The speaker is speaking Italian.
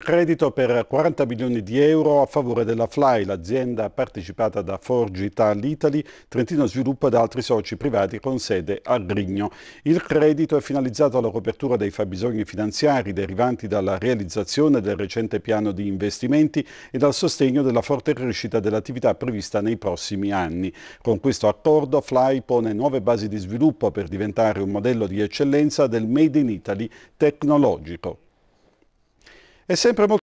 Credito per 40 milioni di euro a favore della Fly, l'azienda partecipata da Forge Italia Italy, Trentino Sviluppo ed altri soci privati con sede a Grigno. Il credito è finalizzato alla copertura dei fabbisogni finanziari derivanti dalla realizzazione del recente piano di investimenti e dal sostegno della forte crescita dell'attività prevista nei prossimi anni. Con questo accordo Fly pone nuove basi di sviluppo per diventare un modello di eccellenza del Made in Italy tecnologico. È sempre molto